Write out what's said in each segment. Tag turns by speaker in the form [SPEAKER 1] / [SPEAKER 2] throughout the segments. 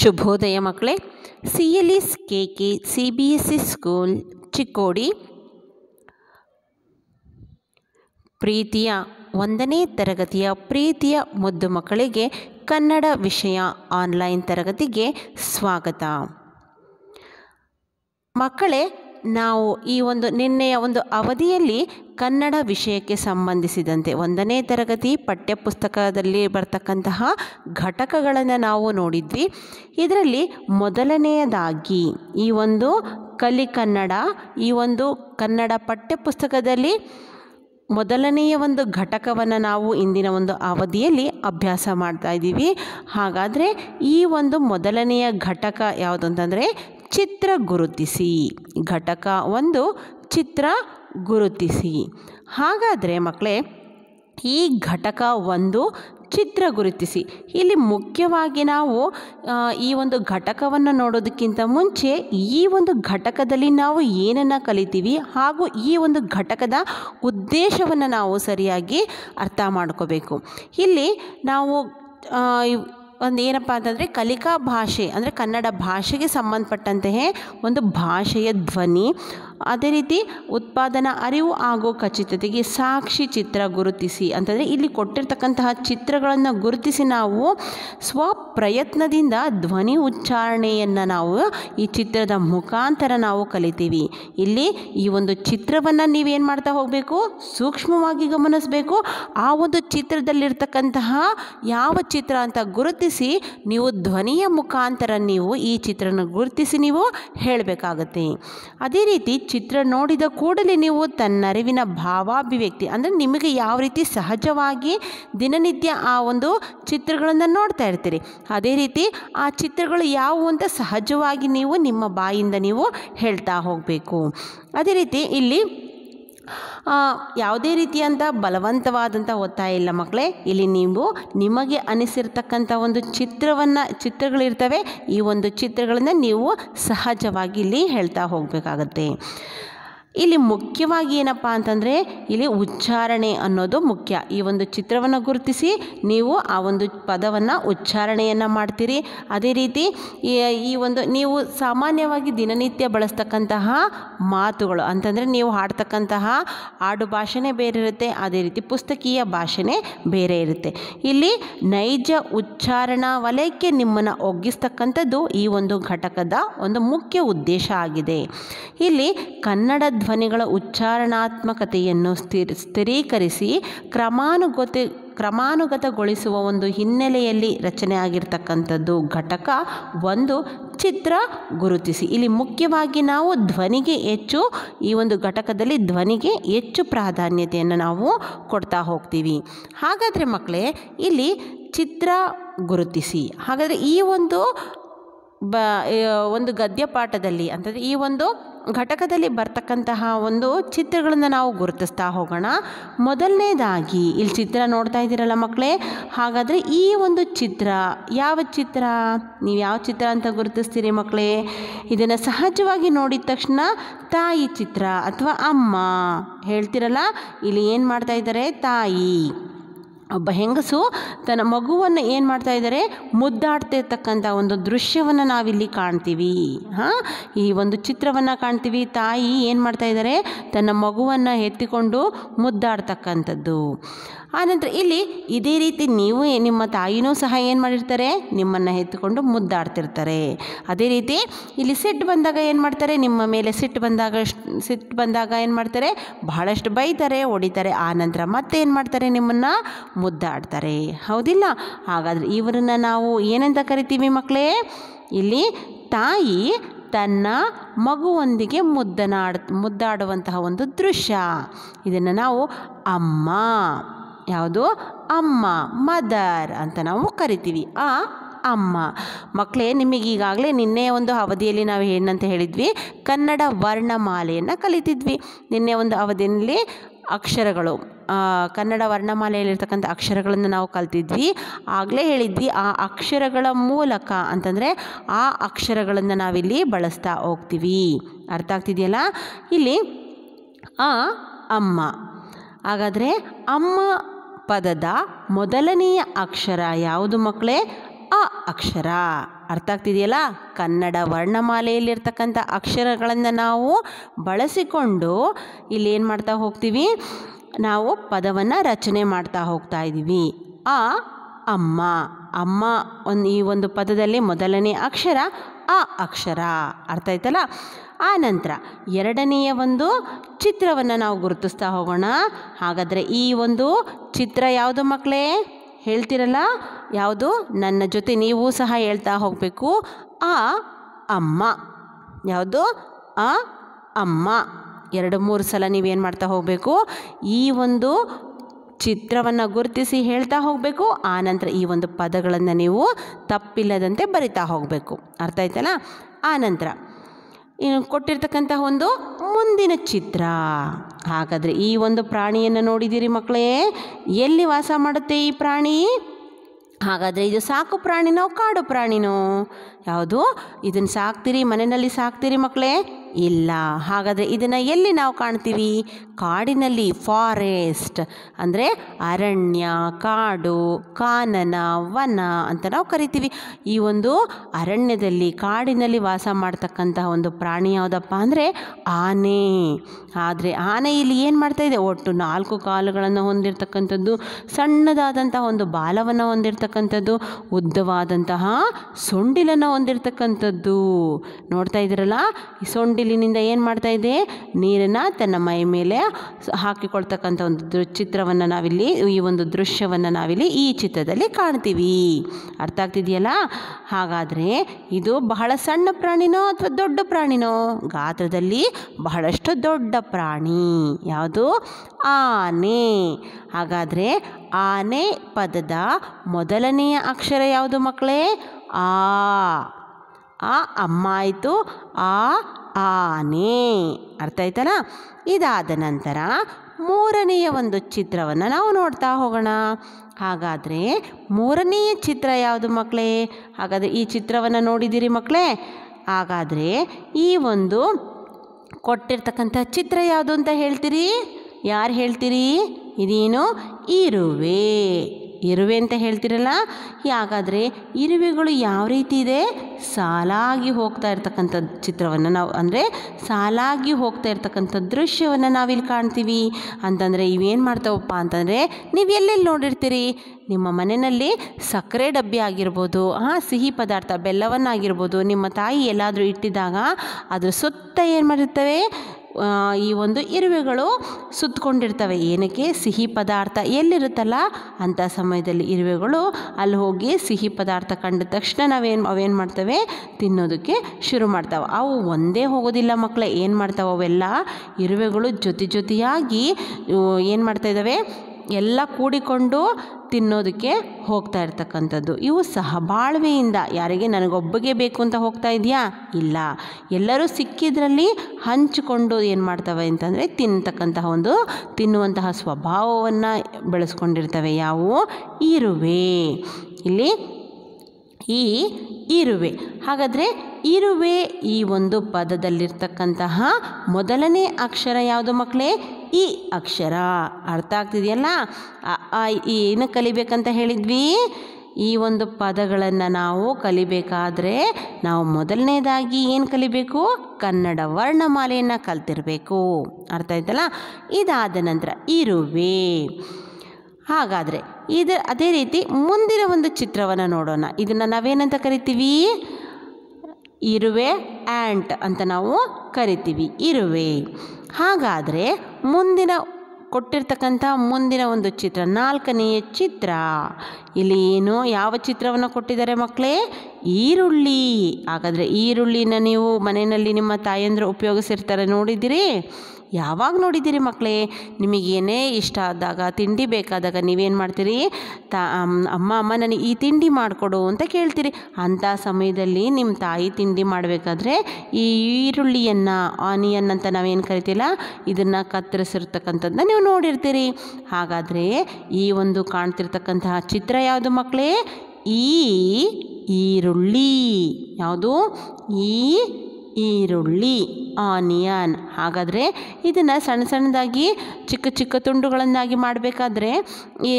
[SPEAKER 1] ಶುಭೋದಯ ಮಕ್ಕಳೇ C L S K K C B S C school Chikkodi ಪ್ರೀತಿಯ ಒಂದನೇ ತರಗತಿಯ ಪ್ರೀತಿಯ ಮುದ್ದು ಮಕ್ಕಳಿಗೆ ಕನ್ನಡ ವಿಷಯ ಆನ್ಲೈನ್ ತರಗತಿಗೆ ಸ್ವಾಗತ ಮಕ್ಕಳೇ ನಾವು ಈ ಒಂದು ನಿನ್ನೆಯ ಒಂದು ಅವಧಿಯಲ್ಲಿ ಕನ್ನಡ ವಿಷಯಕ್ಕೆ ಸಂಬಂಧಿಸಿದಂತೆ ಒಂದನೇ ತರಗತಿ ಪಠ್ಯಪುಸ್ತಕದಲ್ಲಿ ಬರ್ತಕ್ಕಂತಹ ಘಟಕಗಳನ್ನು ನಾವು ನೋಡಿದ್ವಿ ಇದರಲ್ಲಿ ಮೊದಲನೆಯದಾಗಿ ಈ ಒಂದು ಕಲಿ ಕನ್ನಡ ಈ ಒಂದು ಕನ್ನಡ ಪಠ್ಯಪುಸ್ತಕದಲ್ಲಿ ಮೊದಲನೆಯ ಒಂದು ಘಟಕವನ್ನು ನಾವು ಇಂದಿನ ಒಂದು ಅವಧಿಯಲ್ಲಿ ಅಭ್ಯಾಸ ಮಾಡ್ತಾ ಇದ್ದೀವಿ ಹಾಗಾದರೆ ಈ ಒಂದು ಮೊದಲನೆಯ ಘಟಕ ಯಾವುದು ಅಂತಂದರೆ ಚಿತ್ರ ಗುರುತಿಸಿ ಘಟಕ ಒಂದು ಚಿತ್ರ ಗುರುತಿಸಿ ಹಾಗಾದರೆ ಮಕ್ಕಳೇ ಈ ಘಟಕ ಒಂದು ಚಿತ್ರ ಗುರುತಿಸಿ ಇಲ್ಲಿ ಮುಖ್ಯವಾಗಿ ನಾವು ಈ ಒಂದು ಘಟಕವನ್ನು ನೋಡೋದಕ್ಕಿಂತ ಮುಂಚೆ ಈ ಒಂದು ಘಟಕದಲ್ಲಿ ನಾವು ಏನನ್ನು ಕಲಿತೀವಿ ಹಾಗೂ ಈ ಒಂದು ಘಟಕದ ಉದ್ದೇಶವನ್ನು ನಾವು ಸರಿಯಾಗಿ ಅರ್ಥ ಮಾಡ್ಕೋಬೇಕು ಇಲ್ಲಿ ನಾವು ಒಂದು ಏನಪ್ಪ ಅಂತಂದರೆ ಕಲಿಕಾ ಭಾಷೆ ಅಂದರೆ ಕನ್ನಡ ಭಾಷೆಗೆ ಸಂಬಂಧಪಟ್ಟಂತೆಯೇ ಒಂದು ಭಾಷೆಯ ಧ್ವನಿ ಅದೇ ರೀತಿ ಉತ್ಪಾದನಾ ಅರಿವು ಹಾಗೂ ಖಚಿತತೆಗೆ ಸಾಕ್ಷಿ ಚಿತ್ರ ಗುರುತಿಸಿ ಅಂತಂದರೆ ಇಲ್ಲಿ ಕೊಟ್ಟಿರ್ತಕ್ಕಂತಹ ಚಿತ್ರಗಳನ್ನು ಗುರುತಿಸಿ ನಾವು ಸ್ವಪ್ರಯತ್ನದಿಂದ ಧ್ವನಿ ಉಚ್ಚಾರಣೆಯನ್ನು ನಾವು ಈ ಚಿತ್ರದ ಮುಖಾಂತರ ನಾವು ಕಲಿತೀವಿ ಇಲ್ಲಿ ಈ ಒಂದು ಚಿತ್ರವನ್ನು ನೀವೇನು ಮಾಡ್ತಾ ಹೋಗಬೇಕು ಸೂಕ್ಷ್ಮವಾಗಿ ಗಮನಿಸಬೇಕು ಆ ಒಂದು ಚಿತ್ರದಲ್ಲಿರ್ತಕ್ಕಂತಹ ಯಾವ ಚಿತ್ರ ಅಂತ ಗುರುತಿಸಿ ಗುರುತಿಸಿ ನೀವು ಧ್ವನಿಯ ಮುಖಾಂತರ ನೀವು ಈ ಚಿತ್ರನ ಗುರುತಿಸಿ ನೀವು ಹೇಳಬೇಕಾಗತ್ತೆ ಅದೇ ರೀತಿ ಚಿತ್ರ ನೋಡಿದ ಕೂಡಲೇ ನೀವು ತನ್ನರಿವಿನ ಭಾವಾಭಿವ್ಯಕ್ತಿ ಅಂದರೆ ನಿಮಗೆ ಯಾವ ರೀತಿ ಸಹಜವಾಗಿ ದಿನನಿತ್ಯ ಆ ಒಂದು ಚಿತ್ರಗಳನ್ನು ನೋಡ್ತಾ ಇರ್ತೀರಿ ಅದೇ ರೀತಿ ಆ ಚಿತ್ರಗಳು ಯಾವುವು ಅಂತ ಸಹಜವಾಗಿ ನೀವು ನಿಮ್ಮ ಬಾಯಿಂದ ನೀವು ಹೇಳ್ತಾ ಹೋಗಬೇಕು ಅದೇ ರೀತಿ ಇಲ್ಲಿ ಯಾವುದೇ ರೀತಿಯಂಥ ಬಲವಂತವಾದಂಥ ಒತ್ತಾಯ ಇಲ್ಲ ಮಕ್ಕಳೇ ಇಲ್ಲಿ ನೀವು ನಿಮಗೆ ಅನಿಸಿರ್ತಕ್ಕಂಥ ಒಂದು ಚಿತ್ರವನ್ನು ಚಿತ್ರಗಳಿರ್ತವೆ ಈ ಒಂದು ಚಿತ್ರಗಳನ್ನು ನೀವು ಸಹಜವಾಗಿ ಇಲ್ಲಿ ಹೇಳ್ತಾ ಹೋಗಬೇಕಾಗತ್ತೆ ಇಲ್ಲಿ ಮುಖ್ಯವಾಗಿ ಏನಪ್ಪ ಅಂತಂದರೆ ಇಲ್ಲಿ ಉಚ್ಚಾರಣೆ ಅನ್ನೋದು ಮುಖ್ಯ ಈ ಒಂದು ಚಿತ್ರವನ್ನು ಗುರುತಿಸಿ ನೀವು ಆ ಒಂದು ಪದವನ್ನು ಉಚ್ಚಾರಣೆಯನ್ನು ಮಾಡ್ತೀರಿ ಅದೇ ರೀತಿ ಈ ಒಂದು ನೀವು ಸಾಮಾನ್ಯವಾಗಿ ದಿನನಿತ್ಯ ಬಳಸ್ತಕ್ಕಂತಹ ಮಾತುಗಳು ಅಂತಂದರೆ ನೀವು ಹಾಡ್ತಕ್ಕಂತಹ ಹಾಡು ಭಾಷೆನೇ ಬೇರೆ ಇರುತ್ತೆ ಅದೇ ರೀತಿ ಪುಸ್ತಕೀಯ ಭಾಷೆನೇ ಬೇರೆ ಇರುತ್ತೆ ಇಲ್ಲಿ ನೈಜ ಉಚ್ಚಾರಣಾ ವಲಯಕ್ಕೆ ನಿಮ್ಮನ್ನು ಒಗ್ಗಿಸ್ತಕ್ಕಂಥದ್ದು ಈ ಒಂದು ಘಟಕದ ಒಂದು ಮುಖ್ಯ ಉದ್ದೇಶ ಆಗಿದೆ ಇಲ್ಲಿ ಕನ್ನಡ ಧ್ವನಿಗಳ ಉಚ್ಚಾರಣಾತ್ಮಕತೆಯನ್ನು ಸ್ಥಿರ ಸ್ಥಿರೀಕರಿಸಿ ಕ್ರಮಾನುಗತೆ ಕ್ರಮಾನುಗತಗೊಳಿಸುವ ಒಂದು ಹಿನ್ನೆಲೆಯಲ್ಲಿ ರಚನೆ ಆಗಿರ್ತಕ್ಕಂಥದ್ದು ಘಟಕ ಒಂದು ಚಿತ್ರ ಗುರುತಿಸಿ ಇಲ್ಲಿ ಮುಖ್ಯವಾಗಿ ನಾವು ಧ್ವನಿಗೆ ಹೆಚ್ಚು ಈ ಒಂದು ಘಟಕದಲ್ಲಿ ಧ್ವನಿಗೆ ಹೆಚ್ಚು ಪ್ರಾಧಾನ್ಯತೆಯನ್ನು ನಾವು ಕೊಡ್ತಾ ಹೋಗ್ತೀವಿ ಹಾಗಾದರೆ ಮಕ್ಕಳೇ ಇಲ್ಲಿ ಚಿತ್ರ ಗುರುತಿಸಿ ಹಾಗಾದರೆ ಈ ಒಂದು ಬ ಒಂದು ಗದ್ಯಪಾಠದಲ್ಲಿ ಅಂತಂದರೆ ಈ ಒಂದು ಘಟಕದಲ್ಲಿ ಬರ್ತಕ್ಕಂತಹ ಒಂದು ಚಿತ್ರಗಳನ್ನು ನಾವು ಗುರುತಿಸ್ತಾ ಹೋಗೋಣ ಮೊದಲನೇದಾಗಿ ಇಲ್ಲಿ ಚಿತ್ರ ನೋಡ್ತಾ ಇದ್ದೀರಲ್ಲ ಮಕ್ಕಳೇ ಹಾಗಾದರೆ ಈ ಒಂದು ಚಿತ್ರ ಯಾವ ಚಿತ್ರ ನೀವು ಯಾವ ಚಿತ್ರ ಅಂತ ಗುರುತಿಸ್ತೀರಿ ಮಕ್ಕಳೇ ಇದನ್ನು ಸಹಜವಾಗಿ ನೋಡಿದ ತಕ್ಷಣ ತಾಯಿ ಚಿತ್ರ ಅಥವಾ ಅಮ್ಮ ಹೇಳ್ತಿರಲ್ಲ ಇಲ್ಲಿ ಏನು ಮಾಡ್ತಾ ಇದ್ದಾರೆ ತಾಯಿ ಒಬ್ಬ ಹೆಂಗಸು ತನ್ನ ಮಗುವನ್ನು ಏನು ಮಾಡ್ತಾ ಇದ್ದಾರೆ ಮುದ್ದಾಡ್ತಿರ್ತಕ್ಕಂಥ ಒಂದು ದೃಶ್ಯವನ್ನು ನಾವಿಲ್ಲಿ ಕಾಣ್ತೀವಿ ಹಾಂ ಈ ಒಂದು ಚಿತ್ರವನ್ನು ಕಾಣ್ತೀವಿ ತಾಯಿ ಏನು ಮಾಡ್ತಾ ಇದ್ದಾರೆ ತನ್ನ ಮಗುವನ್ನು ಎತ್ತಿಕೊಂಡು ಮುದ್ದಾಡ್ತಕ್ಕಂಥದ್ದು ಆನಂತರ ಇಲ್ಲಿ ಇದೇ ರೀತಿ ನೀವು ನಿಮ್ಮ ತಾಯಿನೂ ಸಹ ಏನು ಮಾಡಿರ್ತಾರೆ ನಿಮ್ಮನ್ನು ಎತ್ತುಕೊಂಡು ಮುದ್ದಾಡ್ತಿರ್ತಾರೆ ಅದೇ ರೀತಿ ಇಲ್ಲಿ ಸಿಟ್ಟು ಬಂದಾಗ ಏನು ಮಾಡ್ತಾರೆ ನಿಮ್ಮ ಮೇಲೆ ಸಿಟ್ಟು ಬಂದಾಗ ಸಿಟ್ಟು ಬಂದಾಗ ಏನು ಮಾಡ್ತಾರೆ ಬಹಳಷ್ಟು ಬೈತಾರೆ ಹೊಡಿತಾರೆ ಆನಂತರ ಮತ್ತೆ ಏನು ಮಾಡ್ತಾರೆ ನಿಮ್ಮನ್ನು ಮುದ್ದಾಡ್ತಾರೆ ಹೌದಿಲ್ಲ ಹಾಗಾದರೆ ಇವರನ್ನು ನಾವು ಏನಂತ ಕರಿತೀವಿ ಮಕ್ಕಳೇ ಇಲ್ಲಿ ತಾಯಿ ತನ್ನ ಮಗುವೊಂದಿಗೆ ಮುದ್ದನಾಡ್ ಮುದ್ದಾಡುವಂತಹ ಒಂದು ದೃಶ್ಯ ಇದನ್ನು ನಾವು ಅಮ್ಮ ಯಾವುದು ಅಮ್ಮ ಮದರ್ ಅಂತ ನಾವು ಕರಿತೀವಿ ಆ ಅಮ್ಮ ಮಕ್ಕಳೇ ನಿಮಗೀಗಾಗಲೇ ನಿನ್ನೆ ಒಂದು ಅವಧಿಯಲ್ಲಿ ನಾವು ಏನಂತ ಹೇಳಿದ್ವಿ ಕನ್ನಡ ವರ್ಣಮಾಲೆಯನ್ನು ಕಲಿತಿದ್ವಿ ನಿನ್ನೆ ಒಂದು ಅವಧಿಯಲ್ಲಿ ಅಕ್ಷರಗಳು ಕನ್ನಡ ವರ್ಣಮಾಲೆಯಲ್ಲಿರ್ತಕ್ಕಂಥ ಅಕ್ಷರಗಳನ್ನು ನಾವು ಕಲ್ತಿದ್ವಿ ಆಗಲೇ ಹೇಳಿದ್ವಿ ಆ ಅಕ್ಷರಗಳ ಮೂಲಕ ಅಂತಂದರೆ ಆ ಅಕ್ಷರಗಳನ್ನು ನಾವಿಲ್ಲಿ ಬಳಸ್ತಾ ಹೋಗ್ತೀವಿ ಅರ್ಥ ಆಗ್ತಿದೆಯಲ್ಲ ಇಲ್ಲಿ ಆ ಅಮ್ಮ ಹಾಗಾದರೆ ಅಮ್ಮ ಪದದ ಮೊದಲನೆಯ ಅಕ್ಷರ ಯಾವುದು ಮಕ್ಕಳೇ ಅ ಅಕ್ಷರ ಅರ್ಥ ಆಗ್ತಿದೆಯಲ್ಲ ಕನ್ನಡ ವರ್ಣಮಾಲೆಯಲ್ಲಿರ್ತಕ್ಕಂಥ ಅಕ್ಷರಗಳನ್ನು ನಾವು ಬಳಸಿಕೊಂಡು ಇಲ್ಲೇನು ಮಾಡ್ತಾ ಹೋಗ್ತೀವಿ ನಾವು ಪದವನ್ನು ರಚನೆ ಮಾಡ್ತಾ ಹೋಗ್ತಾ ಇದ್ದೀವಿ ಆ ಅಮ್ಮ ಅಮ್ಮ ಒಂದು ಈ ಒಂದು ಪದದಲ್ಲಿ ಮೊದಲನೇ ಅಕ್ಷರ ಆ ಅಕ್ಷರ ಅರ್ಥ ಆಯ್ತಲ್ಲ ಆ ನಂತರ ಎರಡನೆಯ ಒಂದು ಚಿತ್ರವನ್ನು ನಾವು ಗುರುತಿಸ್ತಾ ಹೋಗೋಣ ಹಾಗಾದರೆ ಈ ಒಂದು ಚಿತ್ರ ಯಾವುದು ಮಕ್ಕಳೇ ಹೇಳ್ತಿರಲ್ಲ ಯಾವುದು ನನ್ನ ಜೊತೆ ನೀವು ಸಹ ಹೇಳ್ತಾ ಹೋಗಬೇಕು ಆ ಅಮ್ಮ ಯಾವುದು ಆ ಅಮ್ಮ ಎರಡು ಮೂರು ಸಲ ನೀವೇನು ಮಾಡ್ತಾ ಹೋಗಬೇಕು ಈ ಒಂದು ಚಿತ್ರವನ್ನು ಗುರುತಿಸಿ ಹೇಳ್ತಾ ಹೋಗಬೇಕು ಆನಂತರ ಈ ಒಂದು ಪದಗಳನ್ನು ನೀವು ತಪ್ಪಿಲ್ಲದಂತೆ ಬರಿತಾ ಹೋಗಬೇಕು ಅರ್ಥ ಆಯ್ತಲ್ಲ ಆನಂತರ ಇನ್ನು ಕೊಟ್ಟಿರ್ತಕ್ಕಂತಹ ಒಂದು ಮುಂದಿನ ಚಿತ್ರ ಹಾಗಾದರೆ ಈ ಒಂದು ಪ್ರಾಣಿಯನ್ನು ನೋಡಿದ್ದೀರಿ ಮಕ್ಕಳೇ ಎಲ್ಲಿ ವಾಸ ಮಾಡುತ್ತೆ ಈ ಪ್ರಾಣಿ ಹಾಗಾದರೆ ಇದು ಸಾಕು ಪ್ರಾಣಿನೋ ಕಾಡು ಪ್ರಾಣಿನೋ ಯಾವುದು ಇದನ್ನು ಸಾಕ್ತೀರಿ ಮನೆಯಲ್ಲಿ ಸಾಕ್ತೀರಿ ಮಕ್ಕಳೇ ಇಲ್ಲ ಹಾಗಾದರೆ ಇದನ್ನು ಎಲ್ಲಿ ನಾವು ಕಾಣ್ತೀವಿ ಕಾಡಿನಲ್ಲಿ ಫಾರೆಸ್ಟ್ ಅಂದರೆ ಅರಣ್ಯ ಕಾಡು ಕಾನನ ವನ ಅಂತ ನಾವು ಕರಿತೀವಿ ಈ ಒಂದು ಅರಣ್ಯದಲ್ಲಿ ಕಾಡಿನಲ್ಲಿ ವಾಸ ಮಾಡ್ತಕ್ಕಂತಹ ಒಂದು ಪ್ರಾಣಿ ಯಾವುದಪ್ಪ ಅಂದರೆ ಆನೆ ಆದರೆ ಆನೆ ಇಲ್ಲಿ ಏನು ಇದೆ ಒಟ್ಟು ನಾಲ್ಕು ಕಾಲುಗಳನ್ನು ಹೊಂದಿರತಕ್ಕಂಥದ್ದು ಸಣ್ಣದಾದಂತಹ ಒಂದು ಬಾಲವನ್ನು ಹೊಂದಿರತಕ್ಕಂಥದ್ದು ಉದ್ದವಾದಂತಹ ಸೊಂಡಿಲನ್ನು ಹೊಂದಿರತಕ್ಕಂಥದ್ದು ನೋಡ್ತಾ ಇದ್ದೀರಲ್ಲ ಈ ಸೊಂಡಿ ಇಲ್ಲಿನಿಂದ ಏನು ಮಾಡ್ತಾ ಇದೆ ನೀರನ್ನು ತನ್ನ ಮೈ ಮೇಲೆ ಹಾಕಿಕೊಳ್ತಕ್ಕಂಥ ಒಂದು ದೃ ಚಿತ್ರವನ್ನು ನಾವಿಲ್ಲಿ ಈ ಒಂದು ದೃಶ್ಯವನ್ನು ನಾವಿಲ್ಲಿ ಈ ಚಿತ್ರದಲ್ಲಿ ಕಾಣ್ತೀವಿ ಅರ್ಥ ಆಗ್ತಿದೆಯಲ್ಲ ಹಾಗಾದರೆ ಇದು ಬಹಳ ಸಣ್ಣ ಪ್ರಾಣಿನೋ ಅಥವಾ ದೊಡ್ಡ ಪ್ರಾಣಿನೋ ಗಾತ್ರದಲ್ಲಿ ಬಹಳಷ್ಟು ದೊಡ್ಡ ಪ್ರಾಣಿ ಯಾವುದು ಆನೆ ಹಾಗಾದರೆ ಆನೆ ಪದದ ಮೊದಲನೆಯ ಅಕ್ಷರ ಯಾವುದು ಮಕ್ಕಳೇ ಆ ಆ ಅಮ್ಮ ಆಯಿತು ಆ ಆನೆ ಅರ್ಥ ಆಯ್ತಲ್ಲ ಇದಾದ ನಂತರ ಮೂರನೆಯ ಒಂದು ಚಿತ್ರವನ್ನು ನಾವು ನೋಡ್ತಾ ಹೋಗೋಣ ಹಾಗಾದರೆ ಮೂರನೆಯ ಚಿತ್ರ ಯಾವುದು ಮಕ್ಕಳೇ ಹಾಗಾದರೆ ಈ ಚಿತ್ರವನ್ನು ನೋಡಿದ್ದೀರಿ ಮಕ್ಕಳೇ ಹಾಗಾದರೆ ಈ ಒಂದು ಕೊಟ್ಟಿರ್ತಕ್ಕಂಥ ಚಿತ್ರ ಯಾವುದು ಅಂತ ಹೇಳ್ತೀರಿ ಯಾರು ಹೇಳ್ತೀರಿ ಇದೇನು ಇರುವೆ ಇರುವೆ ಅಂತ ಹೇಳ್ತಿರಲ್ಲ ಹಾಗಾದರೆ ಇರುವೆಗಳು ಯಾವ ರೀತಿ ಇದೆ ಸಾಲಾಗಿ ಹೋಗ್ತಾ ಇರ್ತಕ್ಕಂಥ ಚಿತ್ರವನ್ನು ನಾವು ಅಂದರೆ ಸಾಲಾಗಿ ಹೋಗ್ತಾ ಇರ್ತಕ್ಕಂಥ ದೃಶ್ಯವನ್ನು ನಾವಿಲ್ಲಿ ಕಾಣ್ತೀವಿ ಅಂತಂದರೆ ಇವೇನು ಮಾಡ್ತಾವಪ್ಪ ಅಂತಂದರೆ ನೀವು ಎಲ್ಲೆಲ್ಲಿ ನೋಡಿರ್ತೀರಿ ನಿಮ್ಮ ಮನೆಯಲ್ಲಿ ಸಕ್ಕರೆ ಡಬ್ಬಿ ಆಗಿರ್ಬೋದು ಹಾಂ ಸಿಹಿ ಪದಾರ್ಥ ಬೆಲ್ಲವನ್ನಾಗಿರ್ಬೋದು ನಿಮ್ಮ ತಾಯಿ ಎಲ್ಲಾದರೂ ಇಟ್ಟಿದ್ದಾಗ ಅದರ ಸುತ್ತ ಏನು ಮಾಡಿರ್ತವೆ ಈ ಒಂದು ಇರುವೆಗಳು ಸುತ್ತಕೊಂಡಿರ್ತವೆ ಏನಕ್ಕೆ ಸಿಹಿ ಪದಾರ್ಥ ಎಲ್ಲಿರುತ್ತಲ್ಲ ಅಂಥ ಸಮಯದಲ್ಲಿ ಇರುವೆಗಳು ಅಲ್ಲಿ ಹೋಗಿ ಸಿಹಿ ಪದಾರ್ಥ ಕಂಡ ತಕ್ಷಣ ನಾವೇನು ಅವೇನು ಮಾಡ್ತವೆ ತಿನ್ನೋದಕ್ಕೆ ಶುರು ಮಾಡ್ತಾವೆ ಅವು ಒಂದೇ ಹೋಗೋದಿಲ್ಲ ಮಕ್ಕಳೇ ಏನು ಮಾಡ್ತಾವೆ ಅವೆಲ್ಲ ಇರುವೆಗಳು ಜೊತೆ ಜೊತೆಯಾಗಿ ಏನು ಮಾಡ್ತಾಯಿದ್ದಾವೆ ಎಲ್ಲ ಕೂಡಿಕೊಂಡು ತಿನ್ನೋದಕ್ಕೆ ಹೋಗ್ತಾ ಇರ್ತಕ್ಕಂಥದ್ದು ಇವು ಸಹಬಾಳ್ವೆಯಿಂದ ಯಾರಿಗೆ ನನಗೊಬ್ಬಗೆ ಬೇಕು ಅಂತ ಹೋಗ್ತಾ ಇದೆಯಾ ಇಲ್ಲ ಎಲ್ಲರೂ ಸಿಕ್ಕಿದ್ರಲ್ಲಿ ಹಂಚಿಕೊಂಡು ಏನು ಮಾಡ್ತವೆ ಅಂತಂದರೆ ತಿನ್ನತಕ್ಕಂತಹ ಒಂದು ತಿನ್ನುವಂತಹ ಸ್ವಭಾವವನ್ನು ಬೆಳೆಸ್ಕೊಂಡಿರ್ತವೆ ಯಾವುವು ಇರುವೆ ಇಲ್ಲಿ ಈ ಇರುವೆ ಹಾಗಾದರೆ ಇರುವೆ ಈ ಒಂದು ಪದದಲ್ಲಿರ್ತಕ್ಕಂತಹ ಮೊದಲನೇ ಅಕ್ಷರ ಯಾವುದು ಮಕ್ಕಳೇ ಇ ಅಕ್ಷರ ಅರ್ಥ ಆಗ್ತಿದೆಯಲ್ಲ ಏನು ಕಲಿಬೇಕಂತ ಹೇಳಿದ್ವಿ ಈ ಒಂದು ಪದಗಳನ್ನು ನಾವು ಕಲಿಬೇಕಾದ್ರೆ ನಾವು ಮೊದಲನೇದಾಗಿ ಏನು ಕಲಿಬೇಕು ಕನ್ನಡ ವರ್ಣಮಾಲೆಯನ್ನು ಕಲ್ತಿರಬೇಕು ಅರ್ಥ ಆಯ್ತಲ್ಲ ಇದಾದ ನಂತರ ಇರುವೆ ಹಾಗಾದರೆ ಇದು ಅದೇ ರೀತಿ ಮುಂದಿನ ಒಂದು ಚಿತ್ರವನ್ನು ನೋಡೋಣ ಇದನ್ನು ನಾವೇನಂತ ಕರಿತೀವಿ ಇರುವೆ ಆ್ಯಂಟ್ ಅಂತ ನಾವು ಕರಿತೀವಿ ಇರುವೆ ಹಾಗಾದರೆ ಮುಂದಿನ ಕೊಟ್ಟಿರ್ತಕ್ಕಂಥ ಮುಂದಿನ ಒಂದು ಚಿತ್ರ ನಾಲ್ಕನೆಯ ಚಿತ್ರ ಇಲ್ಲಿ ಏನು ಯಾವ ಚಿತ್ರವನ್ನು ಕೊಟ್ಟಿದ್ದಾರೆ ಮಕ್ಕಳೇ ಈರುಳ್ಳಿ ಹಾಗಾದರೆ ಈರುಳ್ಳಿನ ನೀವು ಮನೆಯಲ್ಲಿ ನಿಮ್ಮ ತಾಯಂದಿರು ಉಪಯೋಗಿಸಿರ್ತಾರೆ ನೋಡಿದ್ದೀರಿ ಯಾವಾಗ ನೋಡಿದ್ದೀರಿ ಮಕ್ಕಳೇ ನಿಮಗೇನೇ ಇಷ್ಟ ಆದಾಗ ತಿಂಡಿ ಬೇಕಾದಾಗ ನೀವೇನು ಮಾಡ್ತೀರಿ ತಾ ಅಮ್ಮ ಅಮ್ಮ ನನಗೆ ಈ ತಿಂಡಿ ಮಾಡಿಕೊಡು ಅಂತ ಕೇಳ್ತೀರಿ ಅಂಥ ಸಮಯದಲ್ಲಿ ನಿಮ್ಮ ತಾಯಿ ತಿಂಡಿ ಮಾಡಬೇಕಾದ್ರೆ ಈ ಈರುಳ್ಳಿಯನ್ನು ಆನಿಯನ್ ಅಂತ ನಾವೇನು ಕರಿತೀಲ್ಲ ಇದನ್ನು ಕತ್ತರಿಸಿರ್ತಕ್ಕಂಥದ್ದನ್ನ ನೀವು ನೋಡಿರ್ತೀರಿ ಹಾಗಾದರೆ ಈ ಒಂದು ಕಾಣ್ತಿರ್ತಕ್ಕಂತಹ ಚಿತ್ರ ಯಾವುದು ಮಕ್ಕಳೇ ಈ ಈರುಳ್ಳಿ ಯಾವುದು ಈ ಈರುಳ್ಳಿ ಆನಿಯನ್ ಹಾಗಾದರೆ ಇದನ್ನು ಸಣ್ಣ ಸಣ್ಣದಾಗಿ ಚಿಕ್ಕ ಚಿಕ್ಕ ತುಂಡುಗಳನ್ನಾಗಿ ಮಾಡಬೇಕಾದ್ರೆ ಈ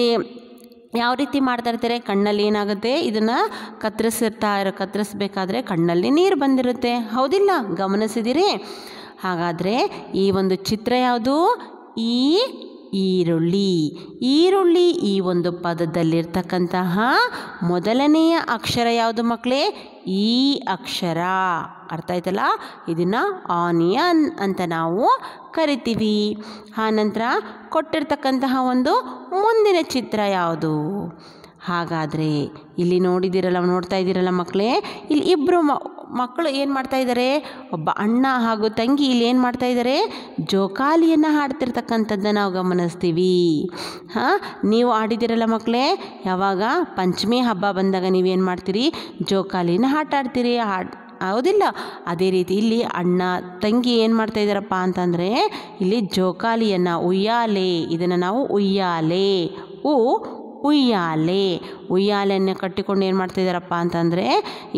[SPEAKER 1] ಯಾವ ರೀತಿ ಮಾಡ್ತಾ ಇರ್ತಾರೆ ಕಣ್ಣಲ್ಲಿ ಏನಾಗುತ್ತೆ ಇದನ್ನು ಕತ್ತರಿಸಿರ್ತಾ ಇರೋ ಕತ್ತರಿಸ್ಬೇಕಾದ್ರೆ ಕಣ್ಣಲ್ಲಿ ನೀರು ಬಂದಿರುತ್ತೆ ಹೌದಿಲ್ಲ ಗಮನಿಸಿದಿರಿ ಹಾಗಾದರೆ ಈ ಒಂದು ಚಿತ್ರ ಯಾವುದು ಈ ಈರುಳ್ಳಿ ಈರುಳ್ಳಿ ಈ ಒಂದು ಪದದಲ್ಲಿರ್ತಕ್ಕಂತಹ ಮೊದಲನೆಯ ಅಕ್ಷರ ಯಾವುದು ಮಕ್ಕಳೇ ಈ ಅಕ್ಷರ ಅರ್ಥ ಆಯ್ತಲ್ಲ ಇದನ್ನು ಆನಿಯನ್ ಅಂತ ನಾವು ಕರಿತೀವಿ ಆನಂತರ ಕೊಟ್ಟಿರ್ತಕ್ಕಂತಹ ಒಂದು ಮುಂದಿನ ಚಿತ್ರ ಯಾವುದು ಹಾಗಾದರೆ ಇಲ್ಲಿ ನೋಡಿದ್ದೀರಲ್ಲ ನೋಡ್ತಾ ಇದ್ದೀರಲ್ಲ ಮಕ್ಕಳೇ ಇಲ್ಲಿ ಇಬ್ಬರು ಮ ಮಕ್ಕಳು ಏನು ಮಾಡ್ತಾಯಿದ್ದಾರೆ ಒಬ್ಬ ಅಣ್ಣ ಹಾಗೂ ತಂಗಿ ಇಲ್ಲಿ ಏನು ಮಾಡ್ತಾಯಿದ್ದಾರೆ ಜೋಕಾಲಿಯನ್ನು ಹಾಡ್ತಿರ್ತಕ್ಕಂಥದ್ದನ್ನು ನಾವು ಗಮನಿಸ್ತೀವಿ ಹಾಂ ನೀವು ಆಡಿದ್ದೀರಲ್ಲ ಮಕ್ಕಳೇ ಯಾವಾಗ ಪಂಚಮಿ ಹಬ್ಬ ಬಂದಾಗ ನೀವೇನು ಮಾಡ್ತೀರಿ ಜೋಕಾಲಿನ ಆಟ ಆಡ್ತೀರಿ ಹಾಡ್ ಹೌದಿಲ್ಲ ಅದೇ ರೀತಿ ಇಲ್ಲಿ ಅಣ್ಣ ತಂಗಿ ಏನು ಮಾಡ್ತಾ ಇದ್ದಾರಪ್ಪ ಅಂತಂದರೆ ಇಲ್ಲಿ ಜೋಕಾಲಿಯನ್ನು ಉಯ್ಯಾಲೆ ಇದನ್ನು ನಾವು ಉಯ್ಯಾಲೆ ಉ ಉಯ್ಯಾಲೆ ಉಯ್ಯಾಲೆಯನ್ನು ಕಟ್ಟಿಕೊಂಡು ಏನು ಮಾಡ್ತಿದ್ದಾರಪ್ಪ ಅಂತಂದರೆ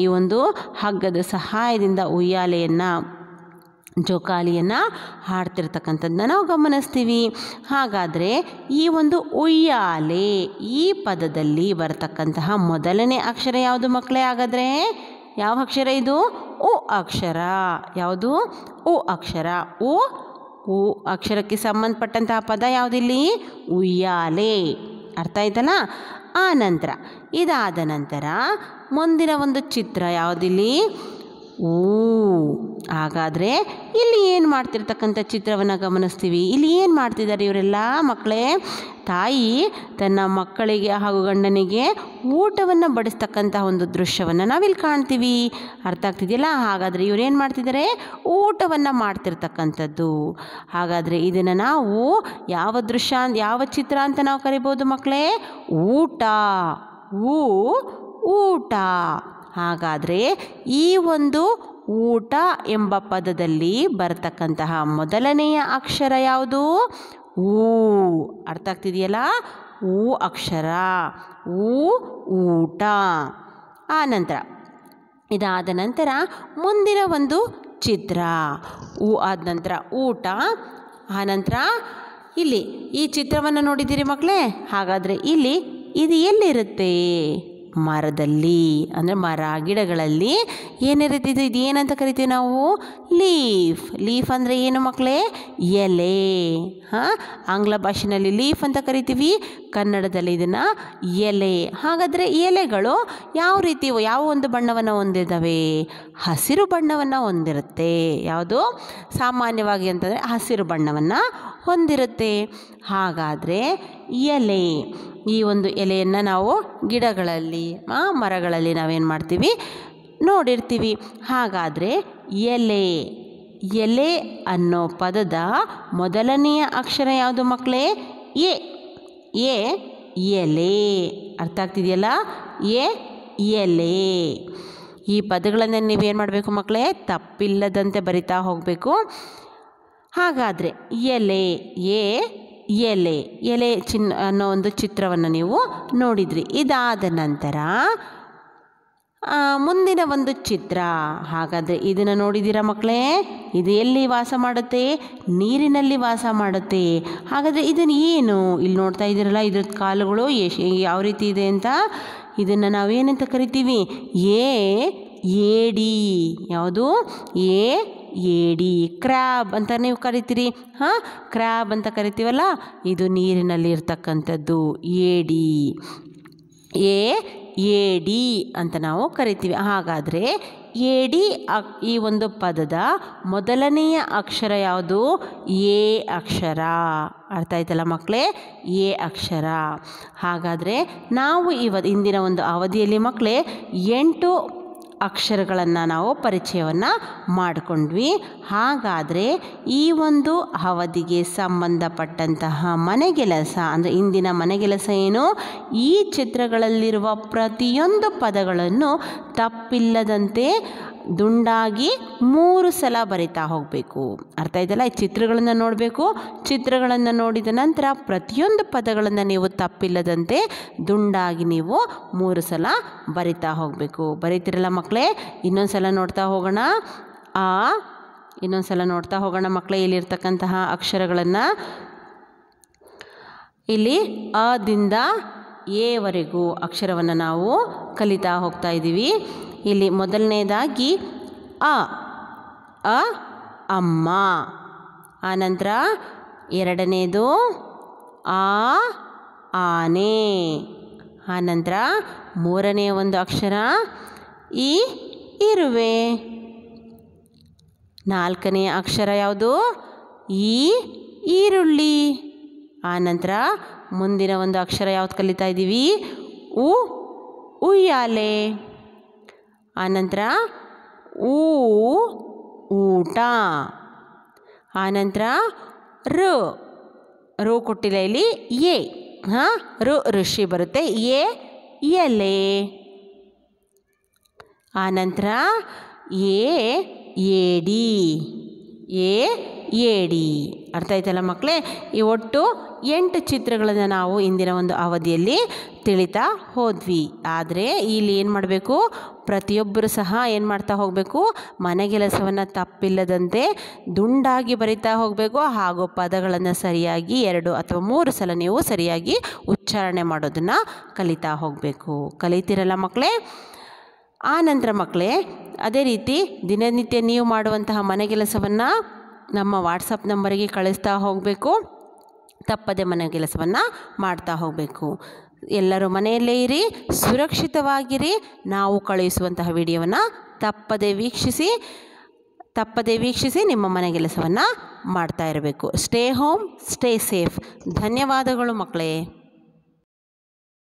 [SPEAKER 1] ಈ ಒಂದು ಹಗ್ಗದ ಸಹಾಯದಿಂದ ಉಯ್ಯಾಲೆಯನ್ನು ಜೋಕಾಲಿಯನ್ನು ಹಾಡ್ತಿರ್ತಕ್ಕಂಥದ್ದನ್ನ ನಾವು ಗಮನಿಸ್ತೀವಿ ಹಾಗಾದರೆ ಈ ಒಂದು ಉಯ್ಯಾಲೆ ಈ ಪದದಲ್ಲಿ ಬರತಕ್ಕಂತಹ ಮೊದಲನೇ ಅಕ್ಷರ ಯಾವುದು ಮಕ್ಕಳೇ ಆಗಿದ್ರೆ ಯಾವ ಅಕ್ಷರ ಇದು ಉ ಅಕ್ಷರ ಯಾವುದು ಉ ಅಕ್ಷರ ಉ ಉ ಅಕ್ಷರಕ್ಕೆ ಸಂಬಂಧಪಟ್ಟಂತಹ ಪದ ಯಾವುದಿಲ್ಲಿ ಉಯ್ಯಾಲೆ ಅರ್ಥ ಆಯ್ತಲ್ಲ ಆ ನಂತರ ಇದಾದ ನಂತರ ಮುಂದಿನ ಒಂದು ಚಿತ್ರ ಯಾವುದಿಲ್ಲಿ ಊ ಹಾಗಾದರೆ ಇಲ್ಲಿ ಏನು ಮಾಡ್ತಿರ್ತಕ್ಕಂಥ ಚಿತ್ರವನ್ನು ಗಮನಿಸ್ತೀವಿ ಇಲ್ಲಿ ಏನು ಮಾಡ್ತಿದ್ದಾರೆ ಇವರೆಲ್ಲ ಮಕ್ಕಳೇ ತಾಯಿ ತನ್ನ ಮಕ್ಕಳಿಗೆ ಹಾಗೂ ಗಂಡನಿಗೆ ಊಟವನ್ನು ಬಡಿಸ್ತಕ್ಕಂಥ ಒಂದು ದೃಶ್ಯವನ್ನು ನಾವಿಲ್ಲಿ ಕಾಣ್ತೀವಿ ಅರ್ಥ ಆಗ್ತಿದೆಯಲ್ಲ ಹಾಗಾದರೆ ಇವರೇನು ಮಾಡ್ತಿದ್ದಾರೆ ಊಟವನ್ನು ಮಾಡ್ತಿರ್ತಕ್ಕಂಥದ್ದು ಹಾಗಾದರೆ ಇದನ್ನು ನಾವು ಯಾವ ದೃಶ್ಯ ಯಾವ ಚಿತ್ರ ಅಂತ ನಾವು ಕರಿಬೋದು ಮಕ್ಕಳೇ ಊಟ ಊ ಊಟ ಹಾಗಾದರೆ ಈ ಒಂದು ಊಟ ಎಂಬ ಪದದಲ್ಲಿ ಬರತಕ್ಕಂತಹ ಮೊದಲನೆಯ ಅಕ್ಷರ ಯಾವುದು ಊ ಅರ್ಥ ಆಗ್ತಿದೆಯಲ್ಲ ಊ ಅಕ್ಷರ ಊ ಊಟ ಆ ನಂತರ ಇದಾದ ನಂತರ ಮುಂದಿನ ಒಂದು ಚಿತ್ರ ಊ ಆದ ನಂತರ ಊಟ ಆ ನಂತರ ಇಲ್ಲಿ ಈ ಚಿತ್ರವನ್ನು ನೋಡಿದ್ದೀರಿ ಮಕ್ಕಳೇ ಹಾಗಾದರೆ ಇಲ್ಲಿ ಇದು ಎಲ್ಲಿರುತ್ತೆ ಮರದಲ್ಲಿ ಅಂದರೆ ಮರ ಗಿಡಗಳಲ್ಲಿ ಏನೇ ಇದು ಏನಂತ ಕರಿತೀವಿ ನಾವು ಲೀಫ್ ಲೀಫ್ ಅಂದರೆ ಏನು ಮಕ್ಕಳೇ ಎಲೆ ಹಾಂ ಆಂಗ್ಲ ಭಾಷೆಯಲ್ಲಿ ಲೀಫ್ ಅಂತ ಕರಿತೀವಿ ಕನ್ನಡದಲ್ಲಿ ಇದನ್ನು ಎಲೆ ಹಾಗಾದರೆ ಎಲೆಗಳು ಯಾವ ರೀತಿ ಯಾವ ಒಂದು ಬಣ್ಣವನ್ನು ಹೊಂದಿದ್ದಾವೆ ಹಸಿರು ಬಣ್ಣವನ್ನು ಹೊಂದಿರುತ್ತೆ ಯಾವುದು ಸಾಮಾನ್ಯವಾಗಿ ಅಂತಂದರೆ ಹಸಿರು ಬಣ್ಣವನ್ನು ಹೊಂದಿರುತ್ತೆ ಹಾಗಾದರೆ ಎಲೆ ಈ ಒಂದು ಎಲೆಯನ್ನು ನಾವು ಗಿಡಗಳಲ್ಲಿ ಮರಗಳಲ್ಲಿ ನಾವೇನು ಮಾಡ್ತೀವಿ ನೋಡಿರ್ತೀವಿ ಹಾಗಾದರೆ ಎಲೆ ಎಲೆ ಅನ್ನೋ ಪದದ ಮೊದಲನೆಯ ಅಕ್ಷರ ಯಾವುದು ಮಕ್ಕಳೇ ಎ ಎ ಎಲೆ ಅರ್ಥ ಆಗ್ತಿದೆಯಲ್ಲ ಎ ಎಲೆ ಈ ಪದಗಳನ್ನು ನೀವೇನು ಮಾಡಬೇಕು ಮಕ್ಕಳೇ ತಪ್ಪಿಲ್ಲದಂತೆ ಬರಿತಾ ಹೋಗಬೇಕು ಹಾಗಾದರೆ ಎಲೆ ಎ ಎಲೆ ಎಲೆ ಚಿನ್ ಅನ್ನೋ ಒಂದು ಚಿತ್ರವನ್ನು ನೀವು ನೋಡಿದ್ರಿ ಇದಾದ ನಂತರ ಮುಂದಿನ ಒಂದು ಚಿತ್ರ ಹಾಗಾದರೆ ಇದನ್ನು ನೋಡಿದ್ದೀರಾ ಮಕ್ಕಳೇ ಇದು ಎಲ್ಲಿ ವಾಸ ಮಾಡುತ್ತೆ ನೀರಿನಲ್ಲಿ ವಾಸ ಮಾಡುತ್ತೆ ಹಾಗಾದರೆ ಇದನ್ನು ಏನು ಇಲ್ಲಿ ನೋಡ್ತಾ ಇದ್ದೀರಲ್ಲ ಇದ್ರದ್ದು ಕಾಲುಗಳು ಯಾವ ರೀತಿ ಇದೆ ಅಂತ ಇದನ್ನು ನಾವೇನಂತ ಕರಿತೀವಿ ಎ ಏಡಿ ಯಾವುದು ಎ ಏಡಿ ಕ್ರ್ಯಾಬ್ ಅಂತ ನೀವು ಕರಿತೀರಿ ಹಾಂ ಕ್ರ್ಯಾಬ್ ಅಂತ ಕರಿತೀವಲ್ಲ ಇದು ನೀರಿನಲ್ಲಿ ಇರ್ತಕ್ಕಂಥದ್ದು ಏಡಿ ಎ ಏಡಿ ಅಂತ ನಾವು ಕರಿತೀವಿ ಹಾಗಾದರೆ ಏಡಿ ಈ ಒಂದು ಪದದ ಮೊದಲನೆಯ ಅಕ್ಷರ ಯಾವುದು ಎ ಅಕ್ಷರ ಅರ್ಥ ಆಯ್ತಲ್ಲ ಮಕ್ಕಳೇ ಎ ಅಕ್ಷರ ಹಾಗಾದರೆ ನಾವು ಇವ ಇಂದಿನ ಒಂದು ಅವಧಿಯಲ್ಲಿ ಮಕ್ಕಳೇ ಎಂಟು ಅಕ್ಷರಗಳನ್ನು ನಾವು ಪರಿಚಯವನ್ನು ಮಾಡಿಕೊಂಡ್ವಿ ಹಾಗಾದರೆ ಈ ಒಂದು ಅವಧಿಗೆ ಸಂಬಂಧಪಟ್ಟಂತಹ ಮನೆಗೆಲಸ ಅಂದರೆ ಇಂದಿನ ಮನೆಗೆಲಸ ಏನು ಈ ಚಿತ್ರಗಳಲ್ಲಿರುವ ಪ್ರತಿಯೊಂದು ಪದಗಳನ್ನು ತಪ್ಪಿಲ್ಲದಂತೆ ದುಂಡಾಗಿ ಮೂರು ಸಲ ಬರಿತಾ ಹೋಗಬೇಕು ಅರ್ಥ ಇದೆಲ್ಲ ಈ ಚಿತ್ರಗಳನ್ನು ನೋಡಬೇಕು ಚಿತ್ರಗಳನ್ನು ನೋಡಿದ ನಂತರ ಪ್ರತಿಯೊಂದು ಪದಗಳನ್ನು ನೀವು ತಪ್ಪಿಲ್ಲದಂತೆ ದುಂಡಾಗಿ ನೀವು ಮೂರು ಸಲ ಬರಿತಾ ಹೋಗಬೇಕು ಬರೀತಿರಲ್ಲ ಮಕ್ಕಳೇ ಇನ್ನೊಂದು ಸಲ ನೋಡ್ತಾ ಹೋಗೋಣ ಆ ಇನ್ನೊಂದು ಸಲ ನೋಡ್ತಾ ಹೋಗೋಣ ಮಕ್ಕಳೇ ಇಲ್ಲಿರ್ತಕ್ಕಂತಹ ಅಕ್ಷರಗಳನ್ನು ಇಲ್ಲಿ ಅದಿಂದ ಎವರೆಗೂ ಅಕ್ಷರವನ್ನು ನಾವು ಕಲಿತಾ ಹೋಗ್ತಾ ಇದ್ದೀವಿ ಇಲ್ಲಿ ಮೊದಲನೇದಾಗಿ ಅ ಅ ಅಮ್ಮ ಆನಂತರ ಎರಡನೇದು ಆ ಆನೆ ಆನಂತರ ಮೂರನೇ ಒಂದು ಅಕ್ಷರ ಈ ಇರುವೆ ನಾಲ್ಕನೇ ಅಕ್ಷರ ಯಾವುದು ಈ ಈರುಳ್ಳಿ ಆನಂತರ ಮುಂದಿನ ಒಂದು ಅಕ್ಷರ ಯಾವ್ದು ಕಲಿತಾ ಇದ್ದೀವಿ ಉ ಉಯ್ಯಾಲೆ ಆನಂತರ ಊ ಊಟ ಆನಂತರ ರು ರು ಕೊಟ್ಟಿಲ್ಲ ಇಲ್ಲಿ ಎ ಹಾಂ ರು ಋಷಿ ಬರುತ್ತೆ ಎ ಎಲೆ ಆನಂತರ ಎ ಡಿ ಎ ಏಡಿ ಅರ್ಥ ಆಯ್ತಲ್ಲ ಮಕ್ಕಳೇ ಈ ಒಟ್ಟು ಎಂಟು ಚಿತ್ರಗಳನ್ನು ನಾವು ಇಂದಿನ ಒಂದು ಅವಧಿಯಲ್ಲಿ ತಿಳಿತಾ ಹೋದ್ವಿ ಆದರೆ ಇಲ್ಲಿ ಏನು ಮಾಡಬೇಕು ಪ್ರತಿಯೊಬ್ಬರು ಸಹ ಏನು ಮಾಡ್ತಾ ಹೋಗಬೇಕು ಮನೆಗೆಲಸವನ್ನು ತಪ್ಪಿಲ್ಲದಂತೆ ದುಂಡಾಗಿ ಬರಿತಾ ಹೋಗಬೇಕು ಹಾಗೂ ಪದಗಳನ್ನು ಸರಿಯಾಗಿ ಎರಡು ಅಥವಾ ಮೂರು ಸಲ ನೀವು ಸರಿಯಾಗಿ ಉಚ್ಚಾರಣೆ ಮಾಡೋದನ್ನು ಕಲಿತಾ ಹೋಗಬೇಕು ಕಲಿತೀರಲ್ಲ ಮಕ್ಕಳೇ ಆ ನಂತರ ಮಕ್ಕಳೇ ಅದೇ ರೀತಿ ದಿನನಿತ್ಯ ನೀವು ಮಾಡುವಂತಹ ಮನೆಗೆಲಸವನ್ನು ನಮ್ಮ ವಾಟ್ಸಪ್ ನಂಬರಿಗೆ ಕಳಿಸ್ತಾ ಹೋಗಬೇಕು ತಪ್ಪದೆ ಮನೆ ಕೆಲಸವನ್ನು ಮಾಡ್ತಾ ಹೋಗಬೇಕು ಎಲ್ಲರೂ ಮನೆಯಲ್ಲೇ ಇರಿ ಸುರಕ್ಷಿತವಾಗಿರಿ ನಾವು ಕಳುಹಿಸುವಂತಹ ವಿಡಿಯೋವನ್ನು ತಪ್ಪದೆ ವೀಕ್ಷಿಸಿ ತಪ್ಪದೆ ವೀಕ್ಷಿಸಿ ನಿಮ್ಮ ಮನೆ ಕೆಲಸವನ್ನು ಮಾಡ್ತಾ ಇರಬೇಕು ಸ್ಟೇ ಹೋಮ್ ಸ್ಟೇ ಸೇಫ್ ಧನ್ಯವಾದಗಳು ಮಕ್ಕಳೇ